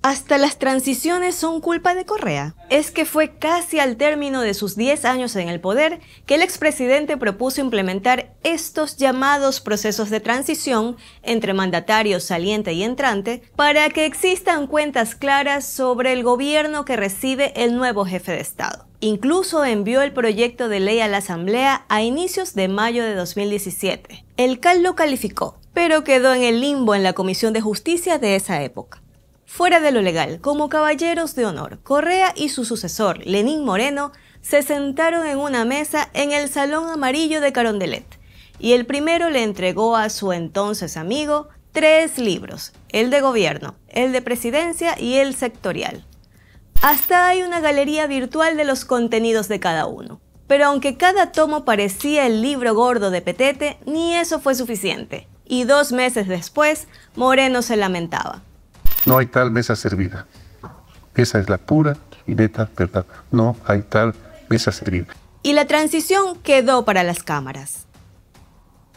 Hasta las transiciones son culpa de Correa. Es que fue casi al término de sus 10 años en el poder que el expresidente propuso implementar estos llamados procesos de transición entre mandatario saliente y entrante para que existan cuentas claras sobre el gobierno que recibe el nuevo jefe de Estado. Incluso envió el proyecto de ley a la Asamblea a inicios de mayo de 2017. El CAL lo calificó, pero quedó en el limbo en la Comisión de Justicia de esa época. Fuera de lo legal, como caballeros de honor, Correa y su sucesor, Lenín Moreno, se sentaron en una mesa en el Salón Amarillo de Carondelet, y el primero le entregó a su entonces amigo tres libros, el de gobierno, el de presidencia y el sectorial. Hasta hay una galería virtual de los contenidos de cada uno. Pero aunque cada tomo parecía el libro gordo de Petete, ni eso fue suficiente. Y dos meses después, Moreno se lamentaba. No hay tal mesa servida. Esa es la pura y neta verdad. No hay tal mesa servida. Y la transición quedó para las cámaras.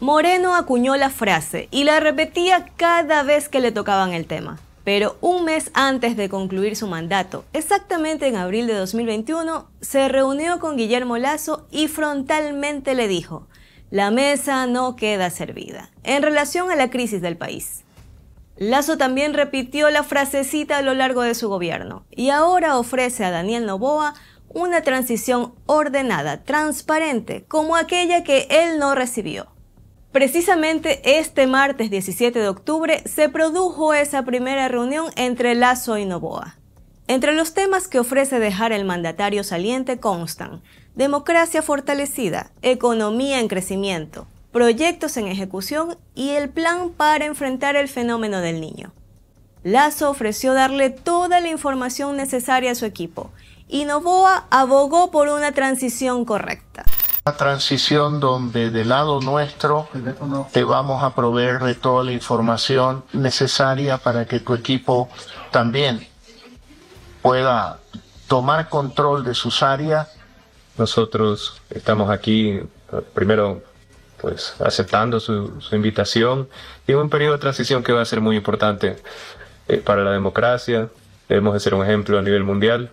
Moreno acuñó la frase y la repetía cada vez que le tocaban el tema. Pero un mes antes de concluir su mandato, exactamente en abril de 2021, se reunió con Guillermo Lazo y frontalmente le dijo, la mesa no queda servida en relación a la crisis del país. Lazo también repitió la frasecita a lo largo de su gobierno y ahora ofrece a Daniel Novoa una transición ordenada, transparente, como aquella que él no recibió. Precisamente este martes 17 de octubre se produjo esa primera reunión entre Lazo y Novoa. Entre los temas que ofrece dejar el mandatario saliente constan democracia fortalecida, economía en crecimiento, proyectos en ejecución y el plan para enfrentar el fenómeno del niño. Lazo ofreció darle toda la información necesaria a su equipo y Novoa abogó por una transición correcta. Una transición donde del lado nuestro te vamos a proveer de toda la información necesaria para que tu equipo también pueda tomar control de sus áreas. Nosotros estamos aquí eh, primero pues aceptando su, su invitación y un periodo de transición que va a ser muy importante eh, para la democracia. Debemos de ser un ejemplo a nivel mundial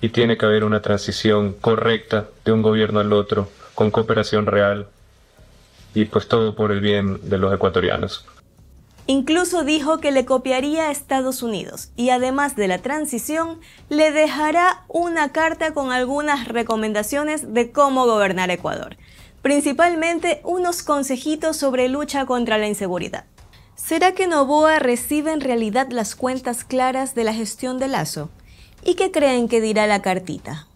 y tiene que haber una transición correcta de un gobierno al otro con cooperación real y pues todo por el bien de los ecuatorianos. Incluso dijo que le copiaría a Estados Unidos y además de la transición, le dejará una carta con algunas recomendaciones de cómo gobernar Ecuador principalmente unos consejitos sobre lucha contra la inseguridad. ¿Será que Novoa recibe en realidad las cuentas claras de la gestión de Lazo? ¿Y qué creen que dirá la cartita?